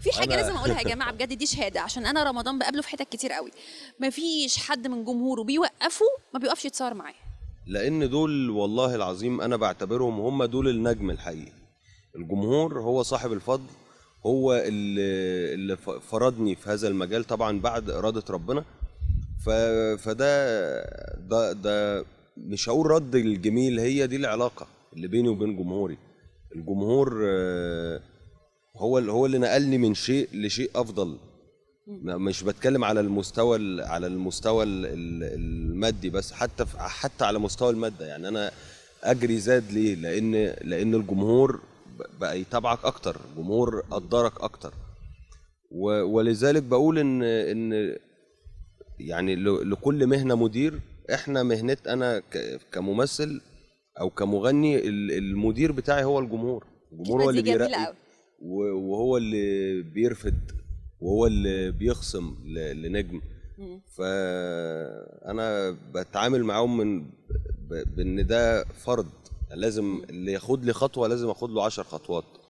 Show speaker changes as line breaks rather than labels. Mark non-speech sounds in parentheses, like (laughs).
في حاجه لازم اقولها يا جماعه (laughs) بجد دي شهاده عشان انا رمضان بقابله في حتت كتير قوي مفيش حد من جمهوره بيوقفه ما بيوقفش يتصور معاه
لان دول والله العظيم انا بعتبرهم هم دول النجم الحقيقي الجمهور هو صاحب الفضل هو اللي, اللي فرضني في هذا المجال طبعا بعد اراده ربنا فده ده ده مش هقول رد الجميل هي دي العلاقه اللي بيني وبين جمهوري الجمهور آه هو اللي هو اللي نقلني من شيء لشيء افضل مش بتكلم على المستوى على المستوى المادي بس حتى حتى على مستوى الماده يعني انا اجري زاد ليه لان لان الجمهور بقى يتابعك اكتر الجمهور قدرك اكتر ولذلك بقول ان ان يعني لكل مهنه مدير احنا مهنت انا كممثل او كمغني المدير بتاعي هو الجمهور الجمهور هو اللي بيرقي وهو اللي بيرفد وهو اللي بيخصم لنجم فانا بتعامل معاهم من بان ده فرض لازم اللي ياخد لي خطوه لازم اخد له عشر خطوات